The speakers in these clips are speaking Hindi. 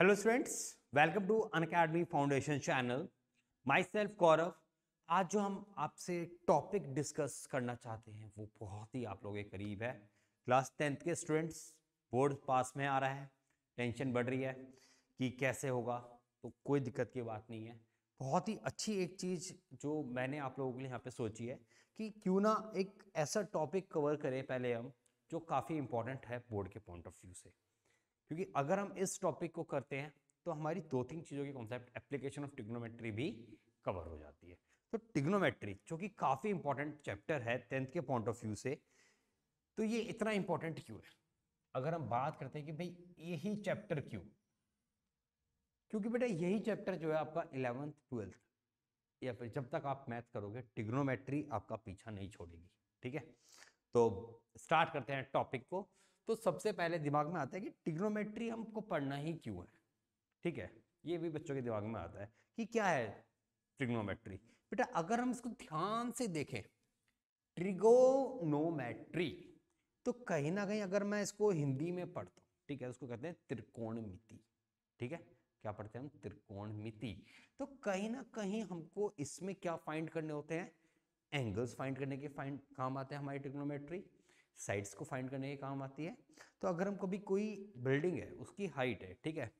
Hello students welcome to Unacademy foundation channel myself Gaurav आज जो हम आपसे टॉपिक डिस्कस करना चाहते हैं वो बहुत ही आप लोगों के करीब है क्लास टेंथ के स्टूडेंट्स बोर्ड पास में आ रहा है टेंशन बढ़ रही है कि कैसे होगा तो कोई दिक्कत की बात नहीं है बहुत ही अच्छी एक चीज़ जो मैंने आप लोगों के लिए यहाँ पे सोची है कि क्यों ना एक ऐसा टॉपिक कवर करें पहले हम जो काफ़ी इंपॉर्टेंट है बोर्ड के पॉइंट ऑफ व्यू से क्योंकि अगर हम इस टॉपिक को करते हैं तो हमारी दो तीन चीज़ों की कॉन्सेप्ट एप्लीकेशन ऑफ टिग्नोमेट्री भी कवर हो जाती है तो टिग्नोमेट्री जो कि काफ़ी इंपॉर्टेंट चैप्टर है टेंथ के पॉइंट ऑफ व्यू से तो ये इतना इंपॉर्टेंट क्यों है अगर हम बात करते हैं कि भाई यही चैप्टर क्यों क्योंकि बेटा यही चैप्टर जो है आपका इलेवेंथ ट्वेल्थ या फिर जब तक आप मैथ करोगे टिग्नोमेट्री आपका पीछा नहीं छोड़ेगी ठीक है तो स्टार्ट करते हैं टॉपिक को तो सबसे पहले दिमाग में आता है कि टिग्नोमेट्री हमको पढ़ना ही क्यों है ठीक है ये भी बच्चों के दिमाग में आता है कि क्या है ट्रिग्नोमेट्री बेटा अगर हम इसको ध्यान से देखें ट्रिगोनोमेट्री तो कहीं ना कहीं अगर मैं इसको हिंदी में पढ़ता हूँ ठीक है उसको कहते हैं मिति ठीक है क्या पढ़ते हैं हम मिति तो कहीं ना कहीं हमको इसमें क्या फाइंड करने होते हैं एंगल्स फाइंड करने के फाइंड काम आते हैं हमारी ट्रिग्नोमेट्री साइड्स को फाइंड करने के काम आती है तो अगर हम कभी कोई बिल्डिंग है उसकी हाइट है ठीक है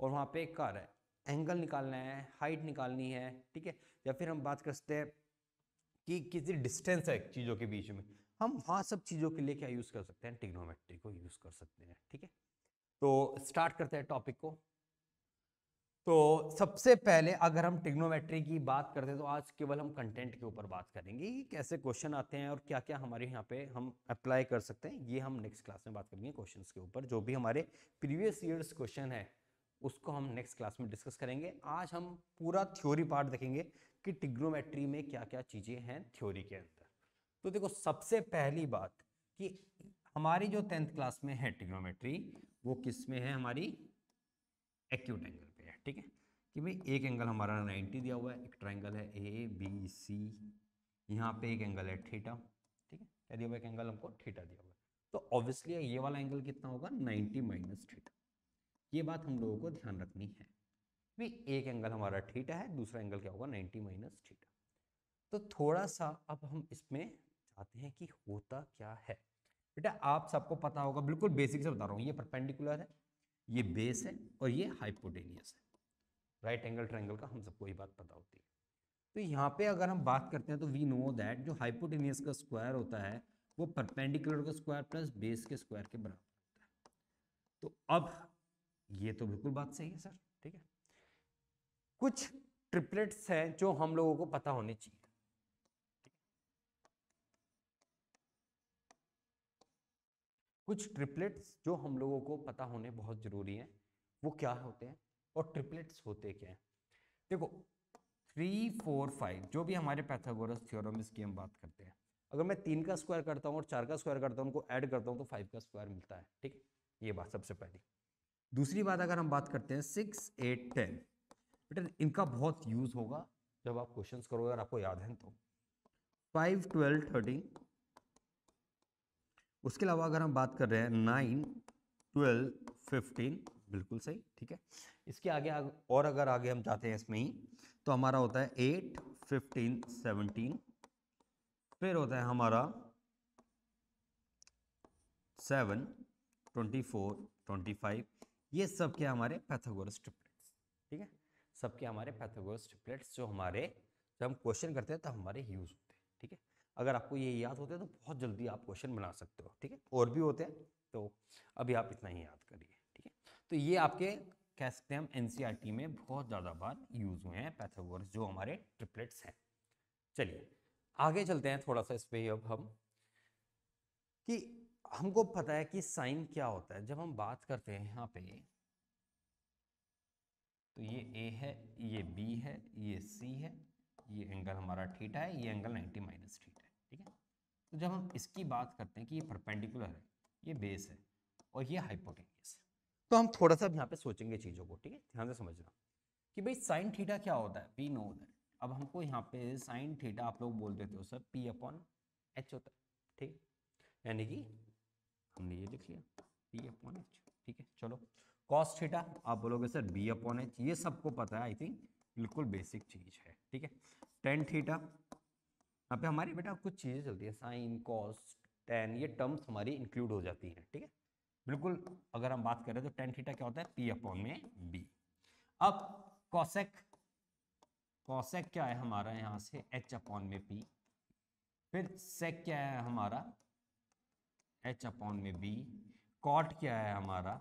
और वहाँ पे एक कार है एंगल निकालना है हाइट निकालनी है ठीक है या फिर हम बात करते हैं कि किसी डिस्टेंस है चीज़ों के बीच में हम वहाँ सब चीज़ों के लिए क्या यूज़ कर सकते हैं टिग्नोमेट्री को यूज़ कर सकते हैं ठीक है तो स्टार्ट करते हैं टॉपिक को तो सबसे पहले अगर हम टिग्नोमेट्री की बात करते हैं तो आज केवल हम कंटेंट के ऊपर बात करेंगे कैसे क्वेश्चन आते हैं और क्या क्या हमारे यहाँ पे हम अप्लाई कर सकते हैं ये हम नेक्स्ट क्लास में बात करेंगे क्वेश्चन के ऊपर जो भी हमारे प्रीवियस ईयर्स क्वेश्चन है उसको हम नेक्स्ट क्लास में डिस्कस करेंगे आज हम पूरा थ्योरी पार्ट देखेंगे कि टिग्नोमेट्री में क्या क्या चीज़ें हैं थ्योरी के अंदर तो देखो सबसे पहली बात कि हमारी जो टेंथ क्लास में है टिग्नोमेट्री वो किस में है हमारी एक्यूट एंगल ठीक है कि भाई एक एंगल हमारा 90 दिया हुआ है एक ट्राइंगल है ए बी सी यहाँ पे एक एंगल है ठीटा ठीक है क्या दिया हुआ एक एंगल हमको ठीटा दिया हुआ है तो ऑब्वियसली ये वाला एंगल कितना होगा 90 माइनस ठीटा ये बात हम लोगों को ध्यान रखनी है भाई एक एंगल हमारा ठीटा है दूसरा एंगल क्या होगा नाइन्टी माइनस ठीटा तो थोड़ा सा अब हम इसमें चाहते हैं कि होता क्या है बेटा आप सबको पता होगा बिल्कुल बेसिक से बता रहा हूँ ये परपेंडिकुलर है ये बेस है और ये हाइपोटेनियस है राइट एंगल ट्रैंगल का हम सबको ही बात पता होती है तो यहाँ पे अगर हम बात करते हैं तो वी नो दैट जो हाइपोटेनियस का स्क्वायर होता है वो परपेंडिकुलर का स्क्वायर प्लस बेस के स्क्वायर के बराबर होता है तो अब ये तो बिल्कुल बात सही है सर ठीक है कुछ ट्रिपलेट्स हैं जो हम लोगों को पता होने चाहिए कुछ ट्रिपलेट्स जो हम लोगों को पता होने बहुत ज़रूरी हैं वो क्या होते हैं और ट्रिपलेट्स होते क्या हैं देखो थ्री फोर फाइव जो भी हमारे पैथागोरस थियोरम इसकी हम बात करते हैं अगर मैं तीन का स्क्वायर करता हूँ और चार का स्क्वायर करता हूँ उनको ऐड करता हूँ तो फाइव का स्क्वायर मिलता है ठीक ये बात सबसे पहली दूसरी बात अगर हम बात करते हैं सिक्स एट टेन बेटा इनका बहुत यूज़ होगा जब आप क्वेश्चंस करोगे अगर आपको याद है तो फाइव ट्वेल्व थर्टीन उसके अलावा अगर हम बात कर रहे हैं नाइन ट्वेल्व फिफ्टीन बिल्कुल सही ठीक है इसके आगे और अगर आगे हम जाते हैं इसमें ही तो हमारा होता है एट फिफ्टीन सेवनटीन फिर होता है हमारा seven twenty four twenty five ये सब क्या हमारे पैथागोरस ट्रिपलेट्स ठीक है सब क्या हमारे पैथागोरस ट्रिपलेट्स जो हमारे जब हम क्वेश्चन करते हैं तब तो हमारे यूज़ होते हैं ठीक है अगर आपको ये याद होते हैं तो बहुत जल्दी आप क्वेश्चन बना सकते हो ठीक है और भी होते हैं तो अभी आप इतना ही याद करिए ठीक है तो ये आपके कैस्पियम एनसीईआरटी e में बहुत ज़्यादा बार यूज़ हुए हैं पैथागोरस जो हमारे ट्रिपलेट्स हैं चलिए आगे चलते हैं थोड़ा सा इस पर अब हम कि हमको पता है कि साइन क्या होता है जब हम बात करते हैं यहाँ पे तो ये ए है ये बी है ये सी है ये एंगल हमारा थीटा है ये एंगल 90 माइनस थीटा है ठीक है तो जब हम इसकी बात करते हैं कि ये परपेंडिकुलर है ये बेस है और ये हाइपोटेन्यूस तो हम थोड़ा सा यहाँ पे सोचेंगे चीज़ों को ठीक है ध्यान से समझना कि भाई साइन थीटा क्या होता है वी नो दैट अब हमको यहाँ पे साइन थीटा आप लोग बोल देते हो सर पी अपॉन एच होता है ठीक यानी कि हमने ये लिख लिया पी अपॉन एच ठीक है चलो कॉस थीटा आप बोलोगे सर बी अपॉन एच ये सबको पता है आई थिंक बिल्कुल बेसिक चीज है ठीक है टेन थीटा यहाँ पे हमारी बेटा कुछ चीज़ें चलती है साइन कॉस टेन ये टर्म्स हमारी इंक्लूड हो जाती हैं ठीक है बिल्कुल अगर हम बात करें तो टेन थीटा क्या होता है पी अपॉन में बी अब कॉसेक कॉसेक क्या है हमारा यहाँ से एच अपॉन में पी फिर सेक क्या है हमारा एच अपॉन में बी कॉट क्या है हमारा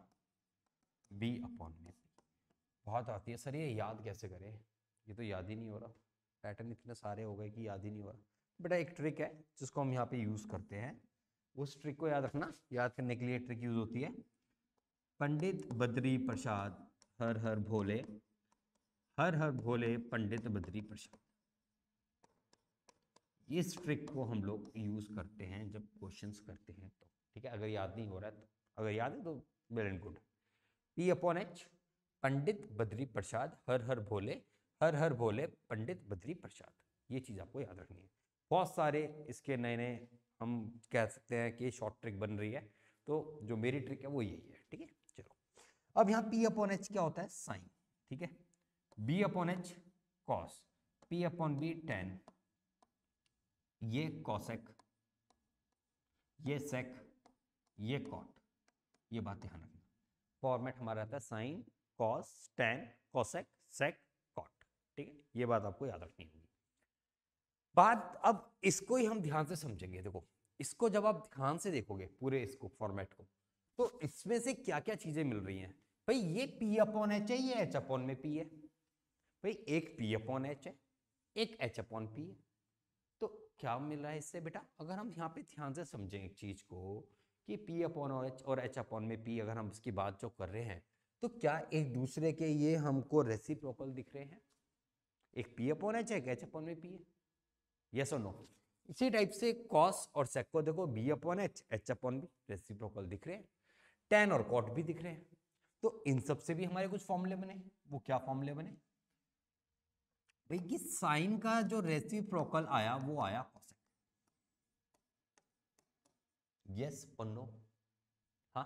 बी अपॉन में बी बहुत आती है सर ये याद कैसे करें ये तो याद ही नहीं हो रहा पैटर्न इतने सारे हो गए कि याद ही नहीं हो रहा बेटा एक ट्रिक है जिसको हम यहाँ पे यूज़ करते हैं उस ट्रिक को याद रखना याद करने के लिए ट्रिक यूज होती है पंडित बद्री प्रसाद हर हर भोले हर हर भोले पंडित बद्री प्रसाद इस ट्रिक को हम लोग यूज करते हैं जब क्वेश्चंस करते हैं तो ठीक है अगर याद नहीं हो रहा है तो अगर याद है तो well and good P upon H Pandit Badri Prasad Har Har Bhole Har Har Bhole Pandit Badri Prasad ये चीज़ आपको याद रखनी है बहुत सारे इसके नए नए हम कह सकते हैं कि शॉर्ट ट्रिक बन रही है तो जो मेरी ट्रिक है वो यही है ठीक है चलो अब यहाँ पी अपॉन एच क्या होता है साइन ठीक है B upon H cos P upon B tan ये कॉसेक ये सेक ये कॉट ये बात ध्यान रखना फॉर्मेट हमारा रहता है sine cos tan cosec sec cot ठीक है ये बात आपको याद रखनी है बात अब इसको ही हम ध्यान से समझेंगे देखो इसको जब आप ध्यान से देखोगे पूरे इसको फॉर्मेट को तो इसमें से क्या क्या चीजें मिल रही हैं भाई ये पी अपॉन एच है ये एच अपॉन में पी है भाई एक पी अपॉन एच है एक एच अपॉन पी है तो क्या मिल रहा है इससे बेटा अगर हम यहाँ पे ध्यान से समझें एक चीज को कि पी अपॉन और एच और एच अपॉन में पी अगर हम इसकी बात जो कर रहे हैं तो क्या एक दूसरे के ये हमको रेसिप्रोकल दिख रहे हैं एक पी अपॉन एच है एक एच अपॉन में पी है यस और नो इसी टाइप से कॉस और सेक को देखो B upon H H upon B reciprocal दिख रहे हैं टेन और कॉट भी दिख रहे हैं तो इन सब से भी हमारे कुछ फॉर्मूले बने वो क्या फॉर्मूले बने भाई कि साइन का जो रेसिप्रोकल आया वो आया कॉसेक यस और नो हाँ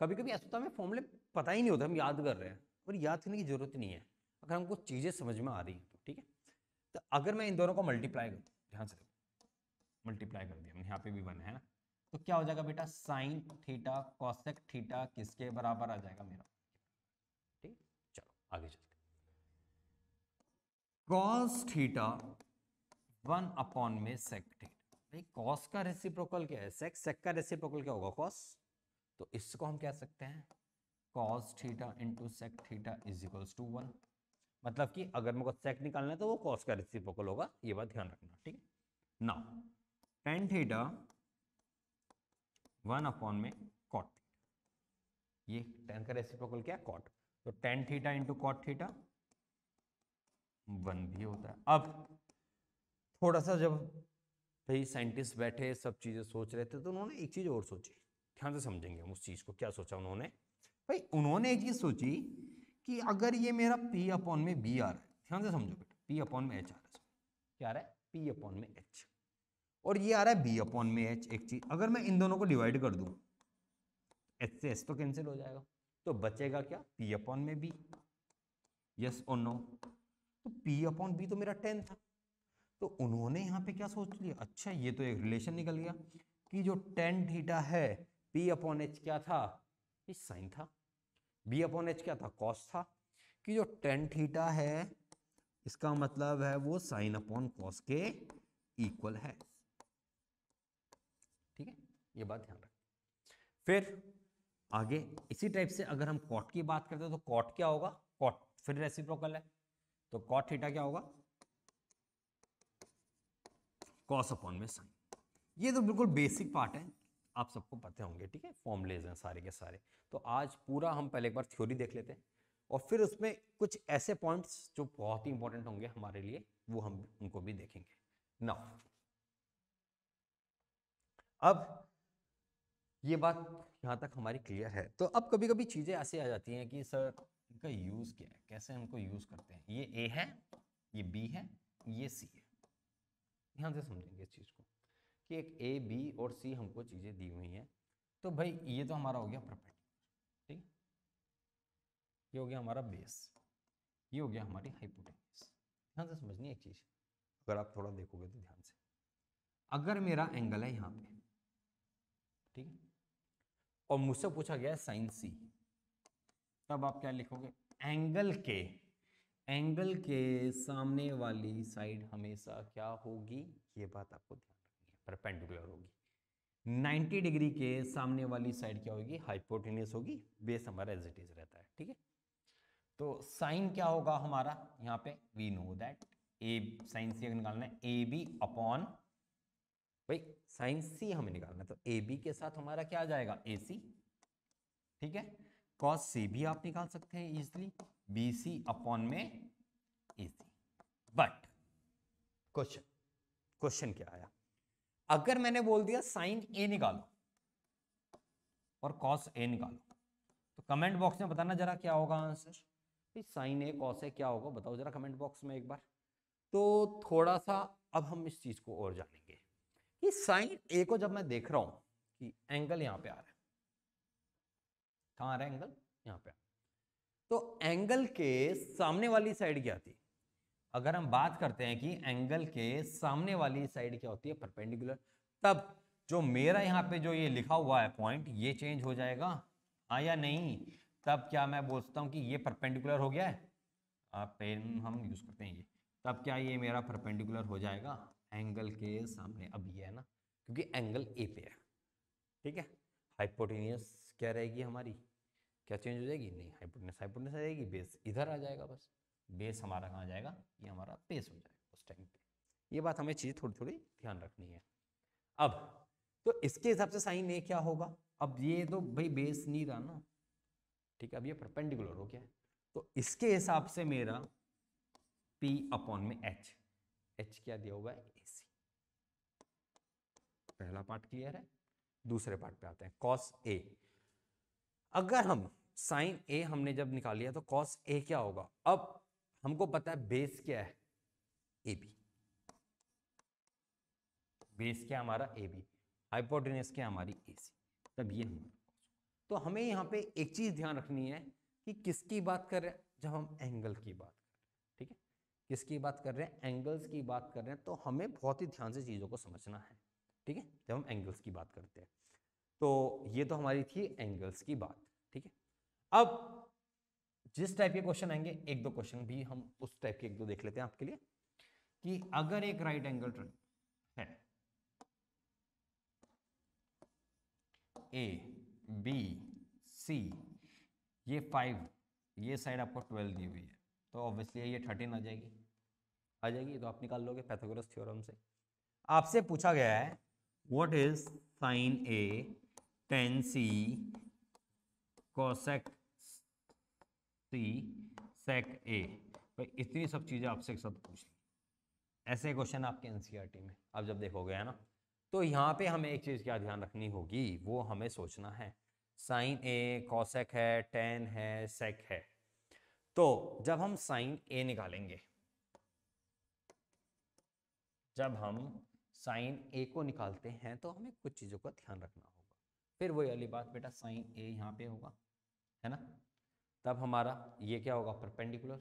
कभी कभी ऐसा होता हमें फॉर्मूले पता ही नहीं होता हम याद कर रहे हैं और याद करने की जरूरत नहीं है अगर हमको चीज़ें समझ में आ रही हैं तो ठीक है तो अगर मैं इन दोनों को मल्टीप्लाई करता ध्यान से मल्टीप्लाई कर दिया हमने यहाँ पे भी वन है ना तो क्या हो जाएगा बेटा साइन थीटा कॉसेक थीटा किसके बराबर आ जाएगा मेरा ठीक चलो आगे चलते कॉस थीटा वन अपॉन में सेक थीटा भाई कॉस का रेसिप्रोकल क्या है सेक सेक का रेसिप्रोकल क्या होगा कॉस तो इसको हम कह सकते हैं cos theta into sec theta is equals to one मतलब कि अगर मेरे को सेक निकालना है तो वो कॉस का रिसिप्रोकल होगा ये बात ध्यान रखना ठीक है now tan theta one upon में कॉट ये टेन का रेसिप्रोकल क्या कॉट तो tan theta into cot theta one भी होता है अब थोड़ा सा जब भाई साइंटिस्ट बैठे सब चीज़ें सोच रहे थे तो उन्होंने एक चीज़ और सोची ध्यान से समझेंगे हम उस चीज़ को क्या सोचा उन्होंने भाई उन्होंने एक चीज़ सोची कि अगर ये मेरा P अपॉन में B आ रहा है ध्यान से समझो बेटा P अपॉन में H आ रहा है क्या आ रहा है P अपॉन में H और ये आ रहा है B अपॉन में H एक चीज अगर मैं इन दोनों को डिवाइड कर दूँ H से H तो कैंसिल हो जाएगा तो बचेगा क्या P अपॉन में B यस और नो तो P अपॉन बी तो मेरा टेन था तो उन्होंने यहाँ पे क्या सोच लिया अच्छा ये तो एक रिलेशन निकल गया कि जो टेन थीटा है पी अपॉन एच क्या था साइन था बी अपॉन एच क्या था कॉस था कि जो टेन थीटा है इसका मतलब है वो साइन अपॉन कॉस के इक्वल है ठीक है ये बात ध्यान रख फिर आगे इसी टाइप से अगर हम कॉट की बात करते हैं तो कॉट क्या होगा कॉट फिर रेसिप्रोकल है तो कॉट थीटा क्या होगा कॉस अपॉन में साइन ये तो बिल्कुल बेसिक पार्ट है आप सबको पते होंगे ठीक है फॉर्मलेज हैं सारे के सारे तो आज पूरा हम पहले एक बार थ्योरी देख लेते हैं और फिर उसमें कुछ ऐसे पॉइंट्स जो बहुत ही इंपॉर्टेंट होंगे हमारे लिए वो हम उनको भी देखेंगे ना अब ये बात यहाँ तक हमारी क्लियर है तो अब कभी कभी चीज़ें ऐसे आ जाती हैं कि सर इनका यूज़ क्या है कैसे हमको यूज़ करते हैं ये ए है ये बी है ये सी है ध्यान से समझेंगे इस चीज़ को कि एक ए बी और सी हमको चीज़ें दी हुई हैं तो भाई ये तो हमारा हो गया प्रॉपर्टी ठीक ये हो गया हमारा बेस ये हो गया हमारी हाइपोटेनस ध्यान से समझनी एक चीज़ अगर आप थोड़ा देखोगे तो ध्यान से अगर मेरा एंगल है यहाँ पे ठीक है और मुझसे पूछा गया है साइन सी तब आप क्या लिखोगे एंगल के एंगल के सामने वाली साइड हमेशा क्या होगी ये बात आपको ध्यान परपेंडिकुलर होगी 90 डिग्री के सामने वाली साइड क्या होगी हाइपोटेनियस होगी बेस हमारा एज इट इज रहता है ठीक है तो साइन क्या होगा हमारा यहाँ पे we know that A sine C अगर निकालना है ए बी अपॉन भाई साइन सी हमें निकालना है तो ए बी के साथ हमारा क्या आ जाएगा ए सी ठीक है कॉस सी भी आप निकाल सकते हैं इजली बी सी अपॉन में A C but question question क्या आया अगर मैंने बोल दिया साइन ए निकालो और कॉस ए निकालो तो कमेंट बॉक्स में बताना जरा क्या होगा answer sine A cos A क्या होगा बताओ जरा कमेंट बॉक्स में एक बार तो थोड़ा सा अब हम इस चीज को और जानेंगे कि साइन ए को जब मैं देख रहा हूं कि एंगल यहां पे आ रहा है कहाँ आ रहा है एंगल यहाँ पे तो एंगल के सामने वाली साइड क्या थी अगर हम बात करते हैं कि एंगल के सामने वाली साइड क्या होती है परपेंडिकुलर तब जो मेरा यहाँ पे जो ये लिखा हुआ है पॉइंट ये चेंज हो जाएगा हाँ या नहीं तब क्या मैं बोलता हूँ कि ये परपेंडिकुलर हो गया है आप पेन हम यूज करते हैं ये तब क्या ये मेरा परपेंडिकुलर हो जाएगा एंगल के सामने अब ये है ना क्योंकि एंगल ए पे है ठीक है हाइपोटेनियस क्या रहेगी हमारी क्या चेंज हो जाएगी नहीं हाइपोटेनियस हाइपोटेनियस रहेगी बेस इधर आ जाएगा बस बेस हमारा कहाँ जाएगा ये हमारा बेस हो जाएगा उस टाइम पे ये बात हमें चीज़ थोड़ी थोड़ी ध्यान रखनी है अब तो इसके हिसाब से साइन ए क्या होगा अब ये तो भाई बेस नहीं रहा ना ठीक है अब ये परपेंडिकुलर हो गया तो इसके हिसाब से मेरा पी अपॉन में एच एच क्या दिया हुआ है ए पहला पार्ट क्लियर है दूसरे पार्ट पे आते हैं कॉस ए अगर हम साइन ए हमने जब निकाल लिया तो कॉस ए क्या होगा अब हमको पता है बेस क्या है ए बी बेस क्या हमारा ए बी हाइपोटेनस क्या हमारी ए सी तब ये हमारा तो हमें यहाँ पे एक चीज़ ध्यान रखनी है कि किसकी बात कर रहे हैं जब हम एंगल की बात कर रहे हैं ठीक है किसकी बात कर रहे हैं एंगल्स की बात कर रहे हैं तो हमें बहुत ही ध्यान से चीज़ों को समझना है ठीक है जब हम एंगल्स की बात करते हैं तो ये तो हमारी थी एंगल्स की बात ठीक है अब जिस टाइप के क्वेश्चन आएंगे एक दो क्वेश्चन भी हम उस टाइप के एक दो देख लेते हैं आपके लिए कि अगर एक राइट एंगल ट्रेन है ए बी सी ये फाइव ये साइड आपको ट्वेल्व दी हुई है तो ऑब्वियसली ये थर्टीन आ जाएगी आ जाएगी तो आप निकाल लोगे पैथोग्रस थ्योरम से आपसे पूछा गया है what is sine A tan C cosec C sec A भाई इतनी सब चीज़ें आपसे एक साथ पूछ ली ऐसे क्वेश्चन आपके एन e में आप जब देखोगे है ना तो यहाँ पे हमें एक चीज़ क्या ध्यान रखनी होगी वो हमें सोचना है साइन ए कॉसेक है टेन है सेक है तो जब हम साइन ए निकालेंगे जब हम साइन ए को निकालते हैं तो हमें कुछ चीज़ों का ध्यान रखना होगा फिर वही अली बात बेटा साइन ए यहाँ पे होगा है ना तब हमारा ये क्या होगा परपेंडिकुलर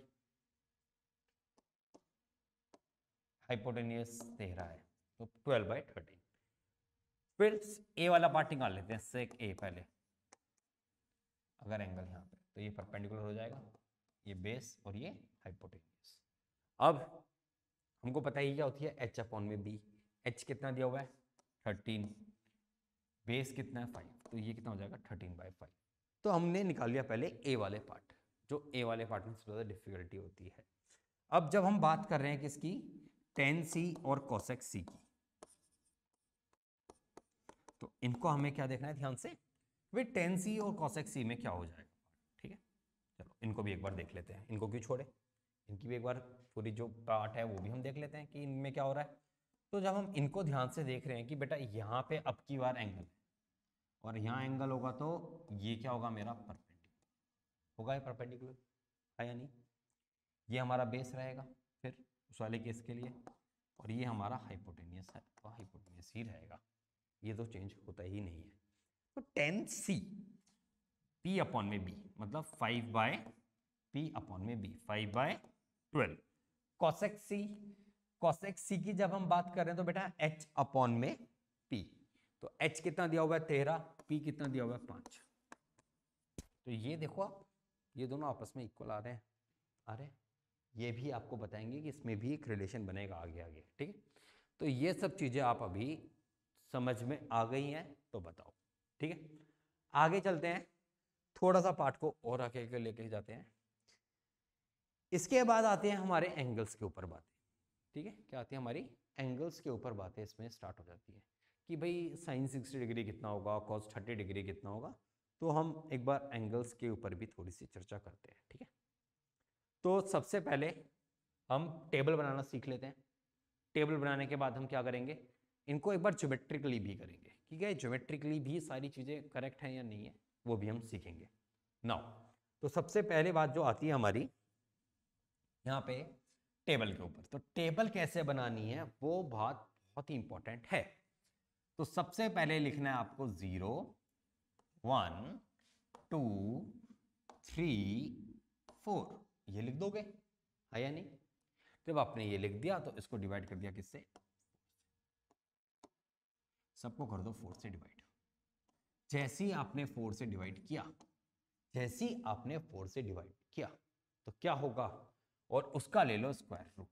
हाइपोटेनियस दे रहा है तो ट्वेल्व बाई थर्टीन फिर ए वाला पार्ट निकाल लेते हैं सेक ए पहले अगर एंगल यहाँ पे तो ये परपेंडिकुलर हो जाएगा ये बेस और ये हाइपोटेनियस अब हमको पता ही क्या होती है एच अपॉन में बी एच कितना दिया हुआ है थर्टीन बेस कितना है फाइव तो ये कितना हो जाएगा थर्टीन बाई फाइव तो हमने निकाल लिया पहले ए वाले पार्ट जो ए वाले पार्ट में सबसे ज़्यादा डिफिकल्टी होती है अब जब हम बात कर रहे हैं किसकी टेन सी और कोसेक सी की तो इनको हमें क्या देखना है ध्यान से वे टेन सी और कॉसेक सी में क्या हो जाएगा ठीक है चलो इनको भी एक बार देख लेते हैं इनको क्यों छोड़े इनकी भी एक बार पूरी जो पार्ट है वो भी हम देख लेते हैं कि इनमें क्या हो रहा है तो जब हम इनको ध्यान से देख रहे हैं कि बेटा यहाँ पे अब की बार एंगल है और यहाँ एंगल होगा तो ये क्या होगा मेरा परपेंडिकुलर होगा ये परपेंडिकुलर है या नहीं ये हमारा बेस रहेगा फिर उस वाले केस के लिए और ये हमारा हाइपोटेनियस है तो हाइपोटेनियस ही रहेगा ये तो चेंज होता ही नहीं है तो टेन सी पी अपॉन में बी मतलब फाइव बाय पी अपॉन में B five by twelve cosecs C cosecs C की जब हम बात कर रहे हैं तो बेटा एच अपॉन में पी तो एच कितना दिया हुआ है तेरह पी कितना दिया हुआ है पाँच तो ये देखो आप ये दोनों आपस में इक्वल आ रहे हैं आ रहे हैं ये भी आपको बताएंगे कि इसमें भी एक रिलेशन बनेगा आगे आगे ठीक है तो ये सब चीज़ें आप अभी समझ में आ गई हैं तो बताओ ठीक है आगे चलते हैं थोड़ा सा पार्ट को और आगे के लेके जाते हैं इसके बाद आते हैं हमारे एंगल्स के ऊपर बातें ठीक है क्या आती है हमारी एंगल्स के ऊपर बातें इसमें स्टार्ट हो जाती है कि भाई साइन सिक्सटी डिग्री कितना होगा कॉस थर्टी डिग्री कितना होगा तो हम एक बार एंगल्स के ऊपर भी थोड़ी सी चर्चा करते हैं ठीक है तो सबसे पहले हम टेबल बनाना सीख लेते हैं टेबल बनाने के बाद हम क्या करेंगे इनको एक बार ज्योमेट्रिकली भी करेंगे ठीक है ज्योमेट्रिकली भी सारी चीज़ें करेक्ट हैं या नहीं है वो भी हम सीखेंगे नाउ तो सबसे पहले बात जो आती है हमारी यहाँ पे टेबल के ऊपर तो टेबल कैसे बनानी है वो बात बहुत ही इंपॉर्टेंट है तो सबसे पहले लिखना है आपको zero one two three four ये लिख दोगे है या नहीं तो जब आपने ये लिख दिया तो इसको डिवाइड कर दिया किससे सबको कर दो फोर से डिवाइड जैसी आपने फोर से डिवाइड किया जैसी आपने फोर से डिवाइड किया तो क्या होगा और उसका ले लो स्क्वायर रूट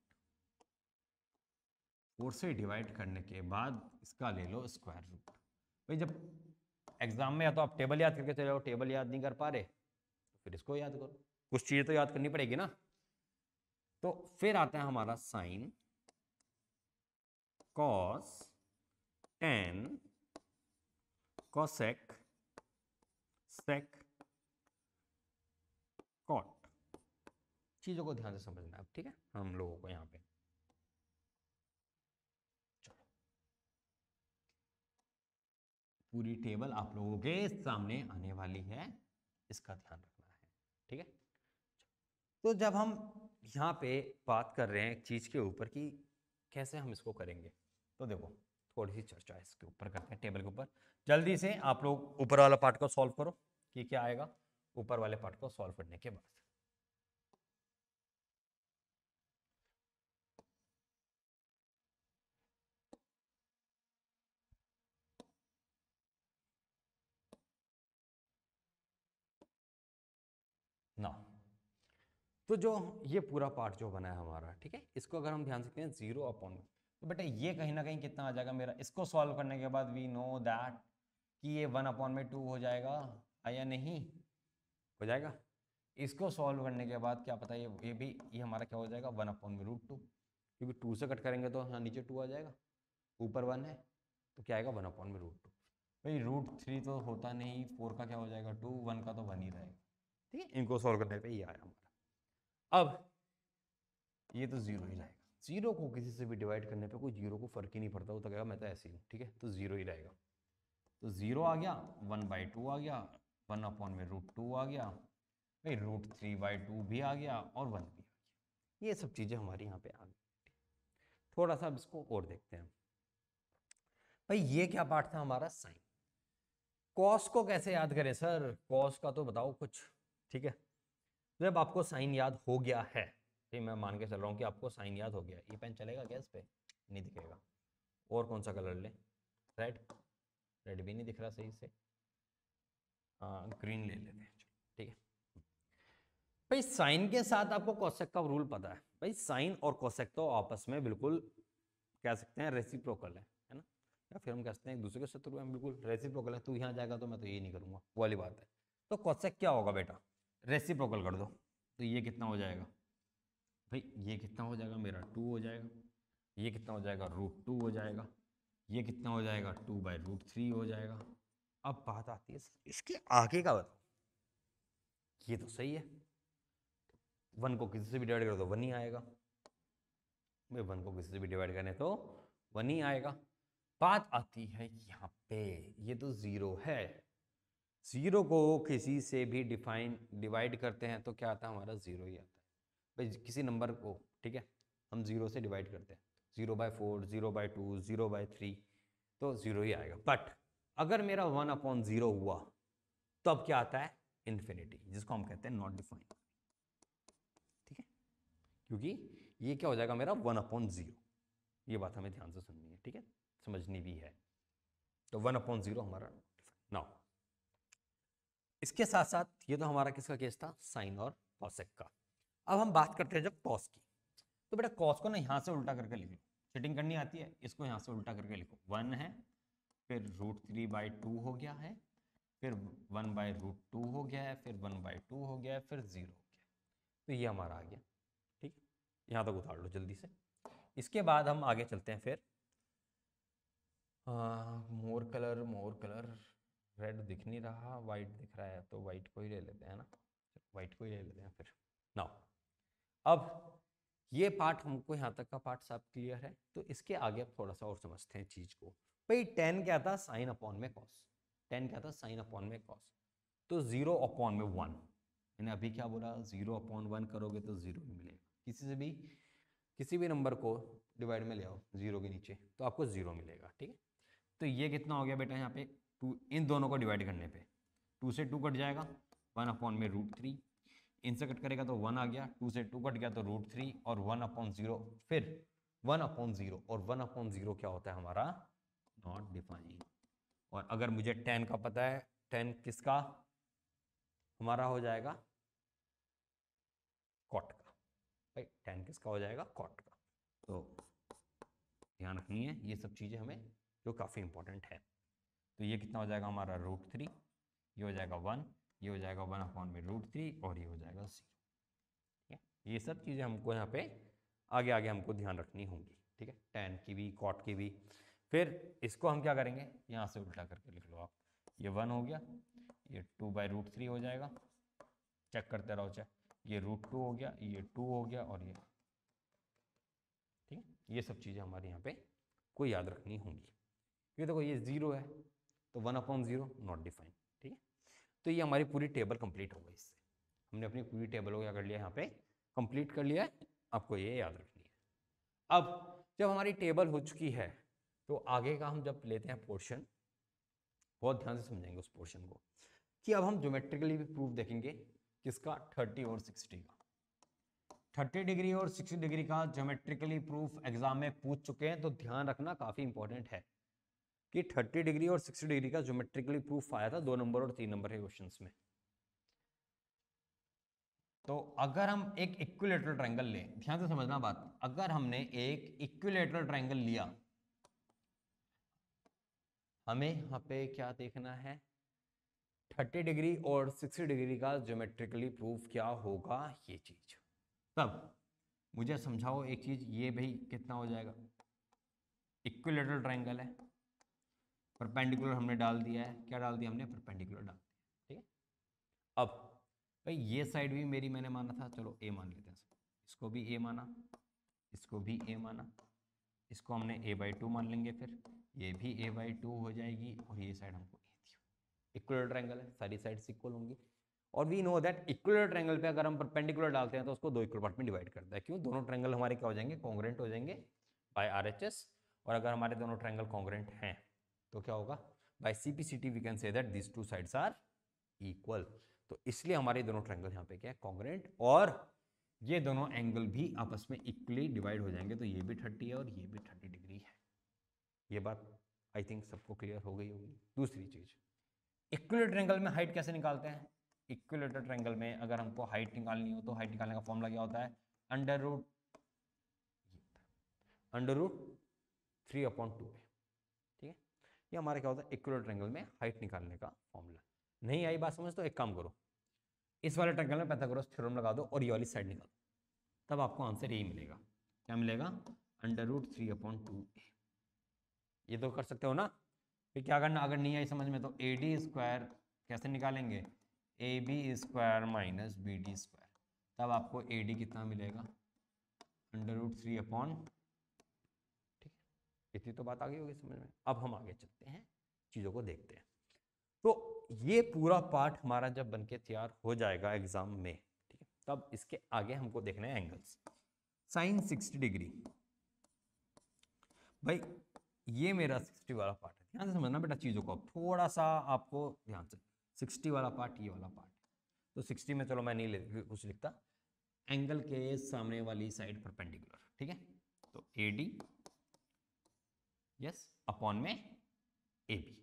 फोर से डिवाइड करने के बाद इसका ले लो स्क्वायर रूट भाई जब एग्जाम में या तो आप टेबल याद करके चले टेबल याद नहीं कर पा रहे तो फिर इसको याद करो कुछ चीज़ें तो याद करनी पड़ेगी ना तो फिर आता है हमारा sine cos tan cosec sec cot चीज़ों को ध्यान से समझना है ठीक है हम लोगों को यहाँ पे पूरी टेबल आप लोगों के सामने आने वाली है इसका ध्यान रखना है ठीक है तो जब हम यहाँ पे बात कर रहे हैं एक चीज़ के ऊपर कि कैसे हम इसको करेंगे तो देखो थोड़ी सी चर्चा इसके ऊपर करते हैं टेबल के ऊपर जल्दी से आप लोग ऊपर वाला पार्ट को सॉल्व करो कि क्या आएगा ऊपर वाले पार्ट को सॉल्व करने के बाद तो जो ये पूरा पार्ट जो बना है हमारा ठीक है इसको अगर हम ध्यान सकते हैं जीरो अपॉन तो बेटा ये कहीं ना कहीं कितना आ जाएगा मेरा इसको सॉल्व करने के बाद वी नो दैट कि ये वन अपॉन में टू हो जाएगा आया नहीं हो जाएगा इसको सॉल्व करने के बाद क्या पता ये ये भी ये हमारा क्या हो जाएगा वन अपॉन में रूट टू क्योंकि टू से कट करेंगे तो हाँ नीचे टू आ जाएगा ऊपर वन है तो क्या आएगा वन अपॉन में रूट टू भाई रूट थ्री तो होता नहीं फोर का क्या हो जाएगा टू वन का तो वन ही रहेगा ठीक है इनको सॉल्व करने पर ये आया हमारा अब ये तो जीरो ही लाएगा जीरो को किसी से भी डिवाइड करने पे कोई जीरो को फर्क ही नहीं पड़ता वो तो कहेगा मैं तो ऐसे ही हूँ ठीक है तो जीरो ही रहेगा तो जीरो आ गया वन बाई टू आ गया वन अपॉन में रूट टू आ गया भाई रूट थ्री बाई टू भी आ गया और वन भी आ गया ये सब चीज़ें हमारे यहाँ पे आ गई थोड़ा सा अब इसको और देखते हैं भाई ये क्या पार्ट था हमारा साइन कॉस को कैसे याद करें सर कॉस का तो बताओ कुछ ठीक है जब आपको साइन याद हो गया है ठीक मैं मान के चल रहा हूँ कि आपको साइन याद हो गया ये पेन चलेगा गैस पे नहीं दिखेगा और कौन सा कलर ले रेड रेड भी नहीं दिख रहा सही से आ, ग्रीन ले लेते हैं ठीक है भाई साइन के साथ आपको कौशक का रूल पता है भाई साइन और कौशक तो आपस में बिल्कुल कह सकते हैं रेसिप्रोकल है है ना या फिर हम कह सकते हैं एक दूसरे के शत्रु हैं बिल्कुल रेसिप्रोकल है तू यहाँ जाएगा तो मैं तो ये नहीं करूँगा वाली बात है तो कौशक क्या होगा बेटा रेसिप्रोकल कर दो तो ये कितना हो जाएगा भाई ये कितना हो जाएगा मेरा टू हो जाएगा ये कितना हो जाएगा रूट टू हो जाएगा ये कितना हो जाएगा टू बाई रूट थ्री हो जाएगा अब बात आती है इसके आगे का बताओ ये तो सही है वन को किसी से भी डिवाइड करो तो वन ही आएगा भाई वन को किसी से भी डिवाइड करें तो वन ही आएगा बात आती है यहाँ पे ये तो ज़ीरो है ज़ीरो को किसी से भी डिफाइन डिवाइड करते हैं तो क्या आता है हमारा ज़ीरो ही आता है भाई किसी नंबर को ठीक है हम ज़ीरो से डिवाइड करते हैं zero by four zero by two zero by three तो ज़ीरो ही आएगा बट अगर मेरा वन अपॉन ज़ीरो हुआ तो अब क्या आता है इन्फिनिटी जिसको हम कहते हैं नॉट डिफाइन ठीक है क्योंकि ये क्या हो जाएगा मेरा वन अपॉन ज़ीरो ये बात हमें ध्यान से सुननी है ठीक है समझनी भी है तो वन अपॉन ज़ीरो हमारा नाउ इसके साथ साथ ये तो हमारा किसका केस था साइन और कॉसेक का अब हम बात करते हैं जब कॉस की तो बेटा कॉस को ना यहाँ से उल्टा करके लिख लो सेटिंग करनी आती है इसको यहाँ से उल्टा करके लिखो वन है फिर रूट थ्री बाई टू हो गया है फिर वन बाई रूट टू हो गया है फिर वन बाई टू हो गया है फिर ज़ीरो हो गया तो ये हमारा आ गया ठीक है यहाँ तक उतार लो जल्दी से इसके बाद हम आगे चलते हैं फिर more colour more colour red दिख नहीं रहा वाइट दिख रहा है तो वाइट को ही ले लेते हैं ना वाइट को ही ले लेते हैं फिर नाउ अब ये पार्ट हमको यहाँ तक का पार्ट सब क्लियर है तो इसके आगे आप थोड़ा सा और समझते हैं चीज को भाई टेन क्या था साइन अपॉन में कॉस टेन क्या था साइन अपॉन में कॉस तो जीरो अपॉन में वन मैंने अभी क्या बोला जीरो अपॉन वन करोगे तो जीरो मिलेगा किसी से भी किसी भी नंबर को डिवाइड में ले आओ जीरो के नीचे तो आपको जीरो मिलेगा ठीक है तो ये कितना हो गया बेटा यहाँ पे टू इन दोनों को डिवाइड करने पे टू से टू कट जाएगा वन अपॉन में रूट थ्री इनसे कट करेगा तो वन आ गया टू से टू कट गया तो रूट थ्री और वन अपॉन जीरो फिर वन अपॉन जीरो और वन अपॉन जीरो क्या होता है हमारा नॉट डिफाइन और अगर मुझे टेन का पता है टेन किसका हमारा हो जाएगा कॉट का भाई टेन किसका हो जाएगा कॉट का तो ध्यान रखनी है ये सब चीज़ें हमें जो काफ़ी इंपॉर्टेंट है तो ये कितना हो जाएगा हमारा रूट थ्री ये हो जाएगा वन ये हो जाएगा वन अपॉन में रूट थ्री और ये हो जाएगा जीरो ठीक है ये सब चीज़ें हमको यहाँ पे आगे आगे हमको ध्यान रखनी होंगी ठीक है टेन की भी कॉट की भी फिर इसको हम क्या करेंगे यहाँ से उल्टा करके लिख लो आप ये वन हो गया ये टू बाई रूट थ्री हो जाएगा चेक करते रहो चेक ये रूट टू हो गया ये टू हो गया और ये ठीक है ये सब चीज़ें हमारे यहाँ पे को याद रखनी होंगी क्योंकि देखो ये ज़ीरो है तो one upon zero not define ठीक है तो ये हमारी पूरी टेबल कंप्लीट हो गई इससे हमने अपनी पूरी टेबल को क्या कर लिया यहाँ पे कंप्लीट कर लिया है आपको ये याद रखनी है अब जब हमारी टेबल हो चुकी है तो आगे का हम जब लेते हैं पोर्शन बहुत ध्यान से समझेंगे उस पोर्शन को कि अब हम ज्योमेट्रिकली भी प्रूफ देखेंगे किसका थर्टी और सिक्सटी का थर्टी डिग्री और सिक्सटी डिग्री का ज्योमेट्रिकली प्रूफ एग्जाम में पूछ चुके हैं तो ध्यान रखना काफ़ी इंपॉर्टेंट है कि 30 डिग्री और 60 डिग्री का ज्योमेट्रिकली प्रूफ आया था दो नंबर और तीन नंबर के क्वेश्चंस में तो अगर हम एक इक्विलेटरल ट्रायंगल लें ध्यान से समझना बात अगर हमने एक इक्विलेटरल ट्रायंगल लिया हमें यहां पे क्या देखना है 30 डिग्री और 60 डिग्री का ज्योमेट्रिकली प्रूफ क्या होगा ये चीज तब मुझे समझाओ एक चीज ये भाई कितना हो जाएगा इक्विलेटरल ट्रायंगल है परपेंडिकुलर हमने डाल दिया है क्या डाल दिया हमने परपेंडिकुलर डाल दिया ठीक है अब भाई ये साइड भी मेरी मैंने माना था चलो ए मान लेते हैं इसको भी ए माना इसको भी ए माना इसको हमने ए बाई टू मान लेंगे फिर ये भी ए बाई टू हो जाएगी और ये साइड हमको ए दी इक्वल ट्रैंगल है सारी साइड्स इक्वल होंगी और we know that equal triangle पे अगर हम परपेंडिकुलर डालते हैं तो उसको दो इक्वल पार्ट में डिवाइड करता है क्यों दोनों ट्रैंगल हमारे क्या हो जाएंगे कॉन्ग्रेंट हो जाएंगे बाय आर और अगर हमारे दोनों ट्रैंगल कॉन्ग्रेंट हैं तो क्या होगा by CPCT we can say that this two sides are equal तो इसलिए हमारे दोनों ट्रायंगल यहाँ पे क्या है कॉन्ग्रेंट और ये दोनों एंगल भी आपस में इक्वली डिवाइड हो जाएंगे तो ये भी थर्टी है और ये भी थर्टी डिग्री है ये बात आई थिंक सबको क्लियर हो गई होगी दूसरी चीज इक्वलेटर एंगल में हाइट कैसे निकालते हैं इक्वलेटर ट्रेंगल में अगर हमको हाइट निकालनी हो तो हाइट निकालने का फॉर्मूला क्या होता है under root under root three upon two ये हमारा क्या होता है इक्वल ट्रेंगल में हाइट निकालने का फॉर्मूला नहीं आई बात समझ तो एक काम करो इस वाले ट्रेंगल में पैथागोरस थ्योरम लगा दो और ये वाली साइड निकालो तब आपको आंसर यही मिलेगा क्या मिलेगा under root three upon two A ये तो कर सकते हो ना फिर क्या करना अगर नहीं आई समझ में तो ए डी स्क्वायर कैसे निकालेंगे A B square minus B D square तब आपको ए डी कितना मिलेगा अंडर रूट थ्री अपॉन इतनी तो बात आ गई होगी समझ में अब हम आगे चलते हैं चीज़ों को देखते हैं तो ये पूरा पार्ट हमारा जब बन के तैयार हो जाएगा एग्ज़ाम में ठीक है तब इसके आगे हमको देखना है एंगल्स साइन सिक्सटी डिग्री भाई ये मेरा सिक्सटी वाला पार्ट है ध्यान से समझना बेटा चीज़ों को थोड़ा सा आपको ध्यान से सिक्सटी वाला पार्ट ये वाला पार्ट तो सिक्सटी में चलो मैं नहीं कुछ लिखता एंगल के सामने वाली साइड परपेंडिकुलर ठीक है तो ए डी यस अपॉन में ए बी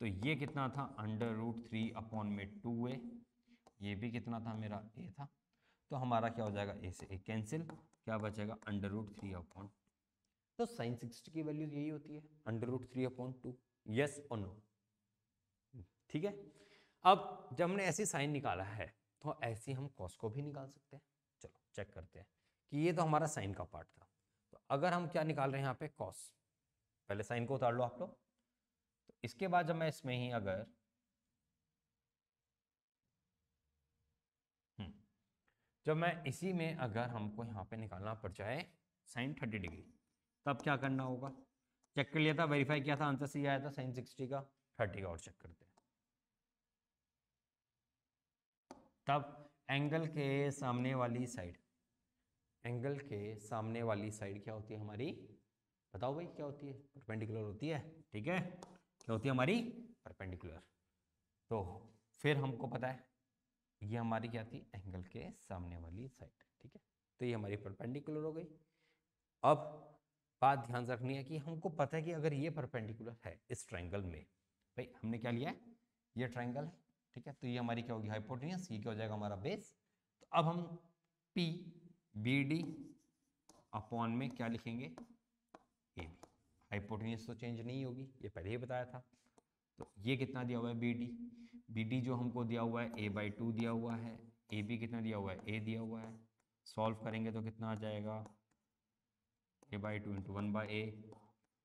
तो ये कितना था अंडर रूट थ्री अपॉन में टू ए ये भी कितना था मेरा ए था तो हमारा क्या हो जाएगा ए से ए कैंसिल क्या बचेगा अंडर रूट थ्री अपॉन तो साइन सिक्सटी की वैल्यू यही होती है under root three upon two yes और नो ठीक है अब जब हमने ऐसी साइन निकाला है तो ऐसी हम कॉस को भी निकाल सकते हैं चलो चेक करते हैं कि ये तो हमारा साइन का पार्ट था तो अगर हम क्या निकाल रहे हैं यहाँ पे कॉस पहले साइन को उतार लो आप लोग तो इसके बाद जब मैं इसमें ही अगर हम्म, जब मैं इसी में अगर हमको यहाँ पे निकालना पड़ जाए साइन थर्टी डिग्री तब क्या करना होगा चेक कर लिया था वेरीफाई किया था आंसर सी आया था साइन सिक्सटी का थर्टी का और चेक करते हैं तब एंगल के सामने वाली साइड एंगल के सामने वाली साइड क्या होती है हमारी बताओ भाई क्या होती है परपेंडिकुलर होती है ठीक है क्या होती है हमारी परपेंडिकुलर तो फिर हमको पता है ये हमारी क्या थी एंगल के सामने वाली साइड ठीक है तो ये हमारी परपेंडिकुलर हो गई अब बात ध्यान रखनी है कि हमको पता है कि अगर ये परपेंडिकुलर है इस ट्रायंगल में भाई हमने क्या लिया है ये ट्रायंगल है ठीक है तो ये हमारी क्या होगी हाइपोटेनियस ये क्या हो जाएगा हमारा बेस तो अब हम पी बी डी अपॉन में क्या लिखेंगे ए बी तो चेंज नहीं होगी ये पहले ही बताया था तो ये कितना दिया हुआ है बी डी बी डी जो हमको दिया हुआ है ए बाई टू दिया हुआ है ए बी कितना दिया हुआ है ए दिया हुआ है सॉल्व करेंगे तो कितना आ जाएगा A by two into one by A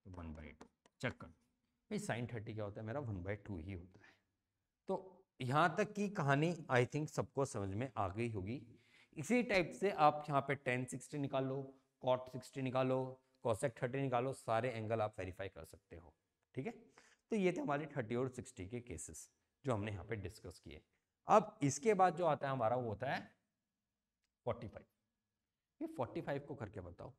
तो वन बाई टू चेक भाई साइन थर्टी क्या होता है मेरा वन बाई टू ही होता है तो यहाँ तक की कहानी आई थिंक सबको समझ में आ गई होगी इसी टाइप से आप यहाँ पे टेन सिक्सटी निकालो कॉट सिक्सटी निकालो कॉसेक थर्टी निकालो सारे एंगल आप वेरीफाई कर सकते हो ठीक है तो ये थे हमारे थर्टी और सिक्सटी के केसेस जो हमने यहाँ पे डिस्कस किए अब इसके बाद जो आता है हमारा वो होता है फोर्टी फाइव ये फोर्टी फाइव को करके बताओ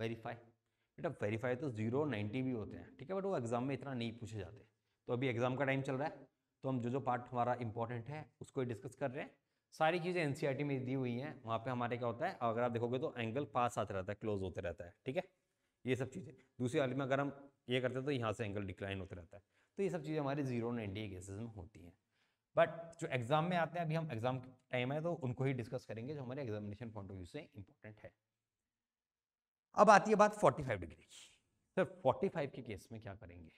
वेरीफाई बेटा वेरीफाई तो जीरो नाइन्टी भी होते हैं ठीक है बट वो एग्जाम में इतना नहीं पूछे जाते तो अभी एग्जाम का टाइम चल रहा है तो हम जो जो पार्ट हमारा इंपॉर्टेंट है उसको डिस्कस कर रहे हैं सारी चीज़ें एन e में दी हुई हैं वहाँ पे हमारे क्या होता है अगर आप देखोगे तो एंगल पास आते रहता है क्लोज होते रहता है ठीक है ये सब चीज़ें दूसरी हाल में अगर हम ये करते हैं तो यहाँ से एंगल डिक्लाइन होते रहता है तो ये सब चीज़ें हमारी जीरो नाइनटी केसेज में होती हैं बट जो एग्ज़ाम में आते हैं अभी हम एग्ज़ाम टाइम है तो उनको ही डिस्कस करेंगे जो हमारे एग्जामिनेशन पॉइंट ऑफ व्यू से इंपॉर्टेंट है अब आती है बात फाइव डिग्री की सर फाइव के केस में क्या करेंगे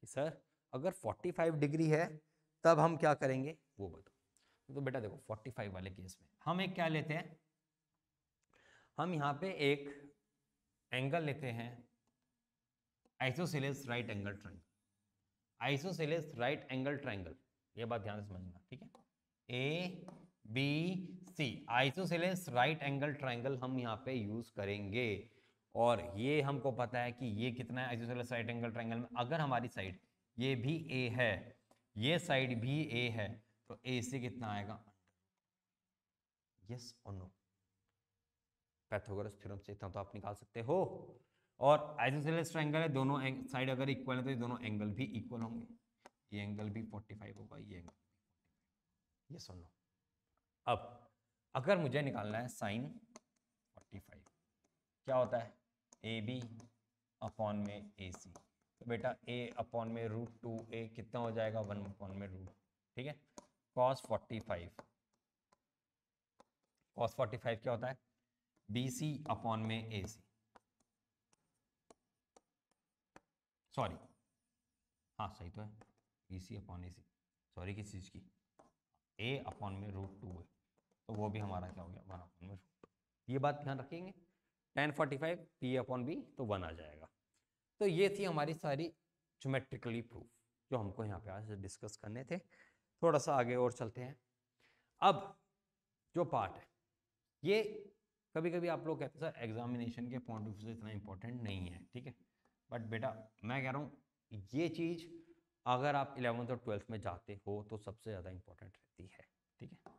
कि सर अगर फाइव डिग्री है तब हम क्या करेंगे वो बताओ तो बेटा देखो 45 वाले केस में हम एक क्या लेते हैं हम यहाँ पे एक एंगल लेते हैं isosceles right angle triangle isosceles right angle triangle ये बात ध्यान से समझना ठीक है A B C isosceles right angle triangle हम यहाँ पे यूज करेंगे और ये हमको पता है कि ये कितना है आइसोसेलेस राइट एंगल ट्राइंगल में अगर हमारी साइड ये भी ए है ये साइड भी ए है तो ए सी कितना आएगा यस और नो पैथोगोरस थ्योरम से इतना तो आप निकाल सकते हो और आइसोसेलेस ट्रायंगल है दोनों साइड अगर इक्वल है तो ये दोनों एंगल भी इक्वल होंगे ये एंगल भी 45 होगा ये एंगल ये सुन लो अब अगर मुझे निकालना है साइन 45 क्या होता है ए बी अपॉन में ए सी तो बेटा ए अपॉन में रूट टू ए कितना हो जाएगा वन अपॉन में रूट ठीक है कॉस 45 कॉस 45 क्या होता है बी सी अपॉन में ए सी सॉरी हाँ सही तो है B C upon A C sorry किस चीज़ की ए अपॉन में रूट टू है तो वो भी हमारा क्या हो गया वन अपॉन में रूट ये बात ध्यान रखेंगे tan forty five P upon B तो वन आ जाएगा तो ये थी हमारी सारी जोमेट्रिकली प्रूफ जो हमको यहाँ पे आज डिस्कस करने थे थोड़ा सा आगे और चलते हैं अब जो पार्ट है ये कभी कभी आप लोग कहते हैं सर एग्जामिनेशन के पॉइंट ऑफ व्यू से इतना इंपॉर्टेंट नहीं है ठीक है बट बेटा मैं कह रहा हूँ ये चीज़ अगर आप इलेवंथ और ट्वेल्थ में जाते हो तो सबसे ज़्यादा इंपॉर्टेंट रहती है ठीक है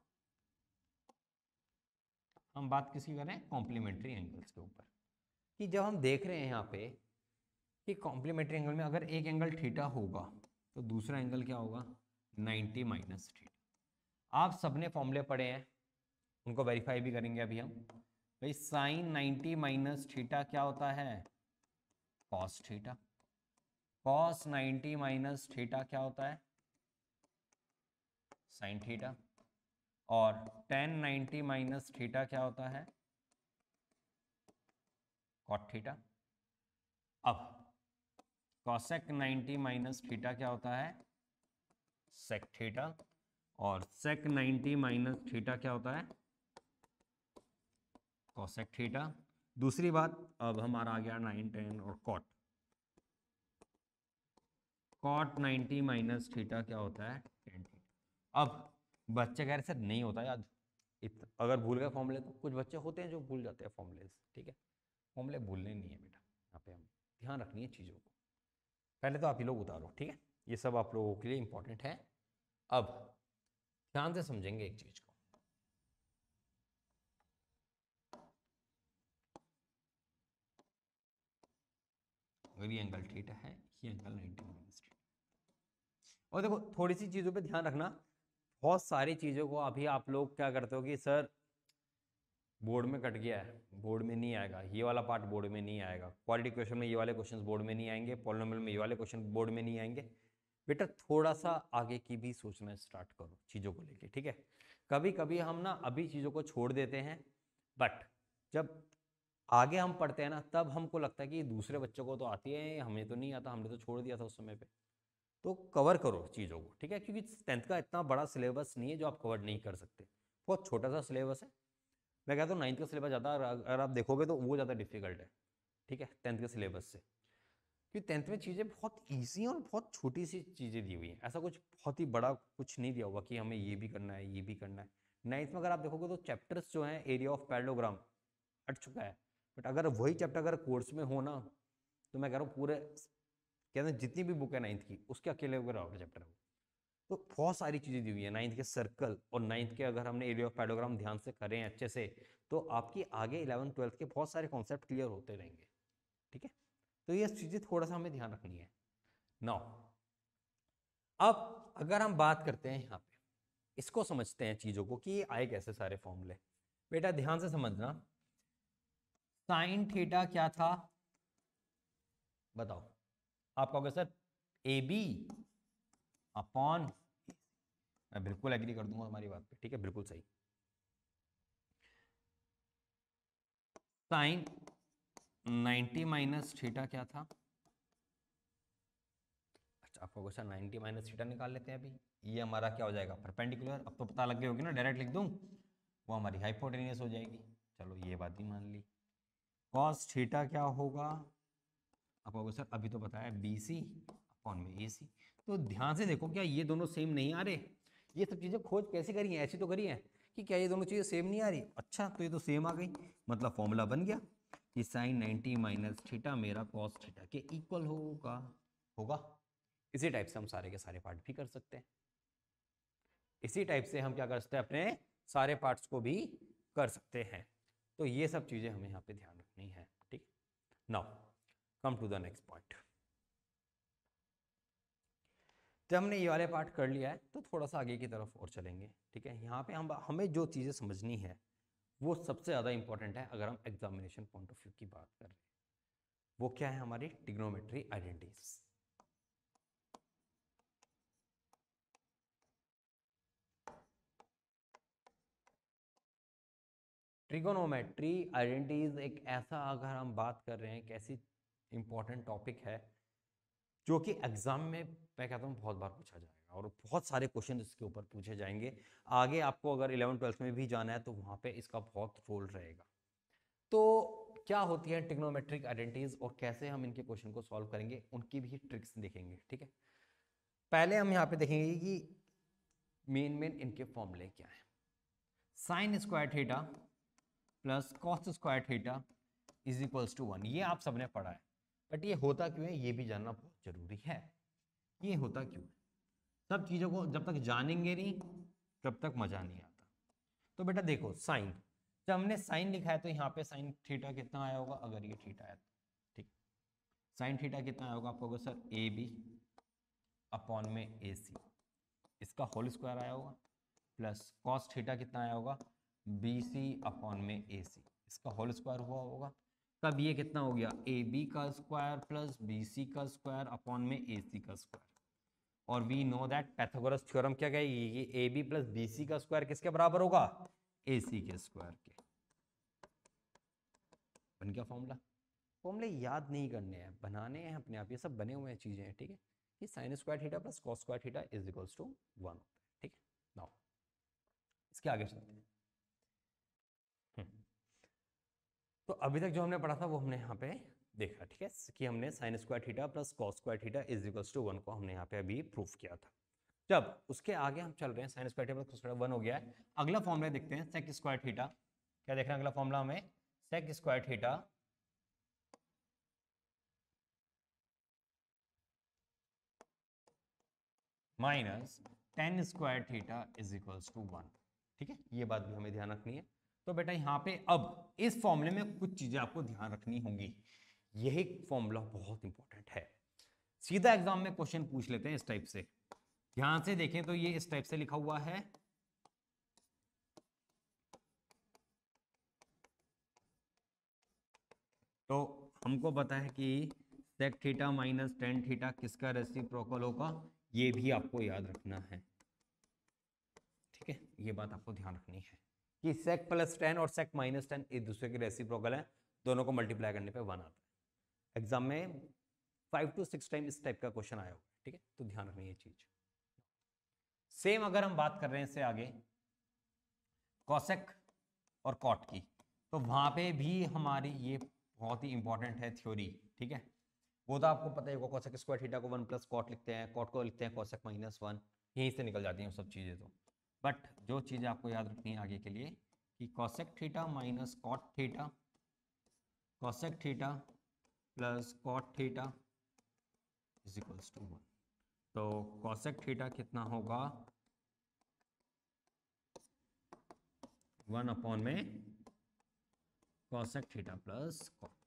हम बात किसी कर रहे हैं कॉम्प्लीमेंट्री एंगल्स के ऊपर कि जब हम देख रहे हैं यहाँ पे कि कॉम्प्लीमेंट्री एंगल में अगर एक एंगल थीटा होगा तो दूसरा एंगल क्या होगा नाइन्टी माइनस थीटा आप सबने फॉर्मूले पढ़े हैं उनको वेरीफाई भी करेंगे अभी हम भाई साइन नाइन्टी माइनस थीटा क्या होता है cos theta cos ninety minus theta क्या होता है साइन थीटा और टेन नाइन्टी माइनस थीटा क्या होता है कॉट थीटा अब कॉसेक नाइन्टी माइनस थीटा क्या होता है सेक थीटा और सेक 90 माइनस थीटा क्या होता है कॉसेक थीटा दूसरी बात अब हमारा आ गया नाइन टेन और कॉट कॉट 90 माइनस थीटा क्या होता है टेन थीटा अब बच्चे कह रहे सर नहीं होता याद अगर भूल गए फॉर्मूले तो कुछ बच्चे होते हैं जो भूल जाते हैं फॉर्मूले ठीक है फॉर्मूले भूलने नहीं है बेटा यहाँ पे हम ध्यान रखनी है चीज़ों को पहले तो आप ही लोग उतारो ठीक है ये सब आप लोगों के लिए इंपॉर्टेंट है अब ध्यान से समझेंगे एक चीज़ को अगर ये एंगल थीटा है ये एंगल 90 और देखो थोड़ी सी चीज़ों पे ध्यान रखना बहुत सारी चीज़ों को अभी आप लोग क्या करते हो कि सर बोर्ड में कट गया है बोर्ड में नहीं आएगा ये वाला पार्ट बोर्ड में नहीं आएगा क्वालिटी क्वेश्चन में ये वाले क्वेश्चन बोर्ड में नहीं आएंगे पॉलिनोमियल में ये वाले क्वेश्चन बोर्ड में नहीं आएंगे बेटा थोड़ा सा आगे की भी सोचना स्टार्ट करो चीज़ों को लेके ठीक है कभी कभी हम ना अभी चीज़ों को छोड़ देते हैं बट जब आगे हम पढ़ते हैं ना तब हमको लगता है कि दूसरे बच्चों को तो आती है हमें तो नहीं आता हमने तो छोड़ दिया था उस समय पे तो कवर करो चीज़ों को ठीक है क्योंकि टेंथ का इतना बड़ा सिलेबस नहीं है जो आप कवर नहीं कर सकते बहुत छोटा सा सिलेबस है मैं कहता हूँ नाइन्थ का सिलेबस ज़्यादा अगर आप देखोगे तो वो ज़्यादा डिफिकल्ट है ठीक है टेंथ के सिलेबस से क्योंकि टेंथ में चीज़ें बहुत ईजी और बहुत छोटी सी चीज़ें दी हुई हैं ऐसा कुछ बहुत ही बड़ा कुछ नहीं दिया हुआ कि हमें ये भी करना है ये भी करना है नाइन्थ में अगर आप देखोगे तो चैप्टर्स जो हैं एरिया ऑफ पैरलोग्राम हट चुका है बट अगर वही चैप्टर अगर कोर्स में हो ना तो मैं कह रहा हूँ पूरे कहते हैं जितनी भी बुक है नाइन्थ की उसके अकेले अगर आउट चैप्टर है तो बहुत सारी चीज़ें दी हुई है नाइन्थ के सर्कल और नाइन्थ के अगर हमने एरिया ऑफ पैरोग्राम ध्यान से करें अच्छे से तो आपकी आगे इलेवन ट्वेल्थ के बहुत सारे कॉन्सेप्ट क्लियर होते रहेंगे ठीक है तो ये चीज़ें थोड़ा सा हमें ध्यान रखनी है नौ अब अगर हम बात करते हैं यहाँ पे इसको समझते हैं चीज़ों को कि ये आए कैसे सारे फॉर्मूले बेटा ध्यान से समझना साइन थीटा क्या था बताओ आप कहोगे सर ए बी अपॉन मैं बिल्कुल एग्री कर दूंगा हमारी बात पे ठीक है बिल्कुल सही साइन 90 माइनस थीटा क्या था अच्छा आपका क्वेश्चन 90 माइनस थीटा निकाल लेते हैं अभी ये हमारा क्या हो जाएगा परपेंडिकुलर अब तो पता लग गया होगी ना डायरेक्ट लिख दूँ वो हमारी हाइपोटेनियस हो जाएगी चलो ये बात ही मान ली कॉस थीटा क्या होगा आपका क्वेश्चन अभी तो बताया बी सी अपॉन में ए सी तो ध्यान से देखो क्या ये दोनों सेम नहीं आ रहे ये सब चीज़ें खोज कैसे करी है ऐसी तो करी है कि क्या ये दोनों चीज़ें सेम नहीं आ रही अच्छा तो ये तो सेम आ गई मतलब फॉर्मूला बन गया कि साइन 90 माइनस थीटा मेरा कॉस थीटा के इक्वल होगा होगा इसी टाइप से हम सारे के सारे पार्ट भी कर सकते हैं इसी टाइप से हम क्या कर सकते हैं अपने सारे पार्ट्स को भी कर सकते हैं तो ये सब चीज़ें हमें यहाँ पे ध्यान रखनी है ठीक now come to the next point जब हमने ये वाले पार्ट कर लिया है तो थोड़ा सा आगे की तरफ और चलेंगे ठीक है यहाँ पे हम हमें जो चीज़ें समझनी है वो सबसे ज़्यादा इंपॉर्टेंट है अगर हम एग्जामिनेशन पॉइंट ऑफ व्यू की बात कर रहे हैं वो क्या है हमारी टिग्नोमेट्री आइडेंटिटीज ट्रिगोनोमेट्री आइडेंटिटीज एक ऐसा अगर हम बात कर रहे हैं एक ऐसी इंपॉर्टेंट टॉपिक है जो कि एग्जाम में मैं कहता हूँ बहुत बार पूछा जाए जाएगा और बहुत सारे क्वेश्चन इसके ऊपर पूछे जाएंगे आगे आपको अगर इलेवन ट्वेल्थ में भी जाना है तो वहाँ पे इसका बहुत रोल रहेगा तो क्या होती है टिक्नोमेट्रिक आइडेंटिटीज और कैसे हम इनके क्वेश्चन को सॉल्व करेंगे उनकी भी ट्रिक्स देखेंगे ठीक है पहले हम यहाँ पे देखेंगे कि मेन मेन इनके फॉर्मूले क्या है sine square theta plus cos square theta is equals to one ये आप सबने पढ़ा है बट ये होता क्यों है ये भी जानना बहुत जरूरी है ये होता क्यों है सब चीज़ों को जब तक जानेंगे नहीं तब तक मज़ा नहीं आता तो बेटा देखो साइन जब हमने साइन लिखा है तो यहाँ पे साइन थीटा कितना आया होगा अगर ये थीटा है तो, ठीक साइन थीटा कितना आया होगा आपको होगा सर ए बी अपॉन में ए सी इसका होल स्क्वायर आया होगा प्लस कॉस थीटा कितना आया होगा बी सी अपॉन में ए सी इसका होल स्क्वायर हुआ होगा तब ये कितना हो गया ए बी का स्क्वायर प्लस बी सी का स्क्वायर अपॉन में ए सी का स्क्वायर और we know that Pythagoras theorem क्या कहेगी कि A B plus B C का स्क्वायर किसके बराबर होगा ए सी के स्क्वायर के बन गया फॉर्मूला फॉर्मूले याद नहीं करने हैं बनाने हैं अपने आप ये सब बने हुए हैं चीज़ें हैं ठीक है ये sine square theta plus cos square theta is equals to one ठीक है नाउ इसके आगे चलते हैं हम्म। तो अभी तक जो हमने पढ़ा था वो हमने यहाँ पे देखा ठीक है कि हमने sine square theta plus cos square theta is equals to one को हमने यहाँ पे अभी प्रूफ किया था जब उसके आगे हम चल रहे हैं sine square theta plus square one हो गया है अगला फॉर्मूला देखते हैं सेक स्क्वायर थीटा क्या देख रहे हैं अगला फॉर्मूला हमें sec square theta minus tan square theta is equals to one ठीक है ये बात भी हमें ध्यान रखनी है तो बेटा यहाँ पे अब इस फॉर्मूले में कुछ चीजें आपको ध्यान रखनी होंगी यही फॉर्मूला बहुत इंपॉर्टेंट है सीधा एग्जाम में क्वेश्चन पूछ लेते हैं इस टाइप से ध्यान से देखें तो ये इस टाइप से लिखा हुआ है तो हमको पता है कि sec theta minus tan theta किसका रेसिप्रोकल होगा ये भी आपको याद रखना है ठीक है ये बात आपको ध्यान रखनी है कि सेक प्लस टेन और सेक माइनस टेन एक दूसरे के रेसिप्रोकल है दोनों को मल्टीप्लाई करने पे वन आता है एग्जाम में फाइव टू सिक्स टाइम इस टाइप का क्वेश्चन आया होगा ठीक है तो ध्यान रखें ये चीज सेम अगर हम बात कर रहे हैं इससे आगे कॉसेक और कॉट की तो वहां पे भी हमारी ये बहुत ही इंपॉर्टेंट है थ्योरी ठीक है वो तो आपको पता ही होगा स्क्वायर थीटा को वन प्लस कॉट लिखते हैं कॉट को लिखते हैं कॉसेक माइनस वन यहीं से निकल जाती हैं सब चीज़ें तो बट जो चीज़ें आपको याद रखनी है आगे के लिए कि cosec theta minus cot theta cosec theta plus cot theta is equals to one तो कॉसेक थीटा कितना होगा वन अपॉन में cosec theta plus cot theta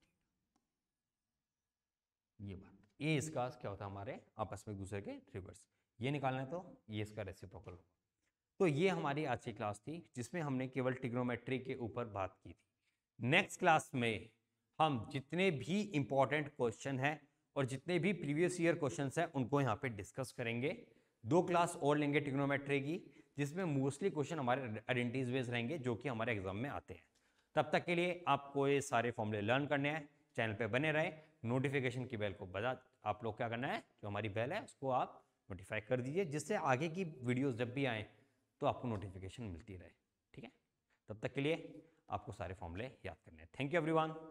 ये बात ये इसका क्या होता है हमारे आपस में दूसरे के रिवर्स ये निकालना है तो ये इसका रेसिप्रोकल होगा तो ये हमारी आज की क्लास थी जिसमें हमने केवल टिग्नोमेट्री के ऊपर बात की थी नेक्स्ट क्लास में हम जितने भी इम्पॉर्टेंट क्वेश्चन हैं और जितने भी प्रीवियस ईयर क्वेश्चन हैं उनको यहाँ पे डिस्कस करेंगे दो क्लास और लेंगे टिग्नोमेट्री की जिसमें मोस्टली क्वेश्चन हमारे आइडेंटिटीज बेस्ड रहेंगे जो कि हमारे एग्जाम में आते हैं तब तक के लिए आपको ये सारे फॉर्मूले लर्न करने हैं चैनल पे बने रहें नोटिफिकेशन की बेल को बजा आप लोग क्या करना है जो हमारी बेल है उसको आप नोटिफाई कर दीजिए जिससे आगे की वीडियोस जब भी आएँ तो आपको नोटिफिकेशन मिलती रहे ठीक है तब तक के लिए आपको सारे फॉर्मूले याद करने हैं थैंक यू एवरी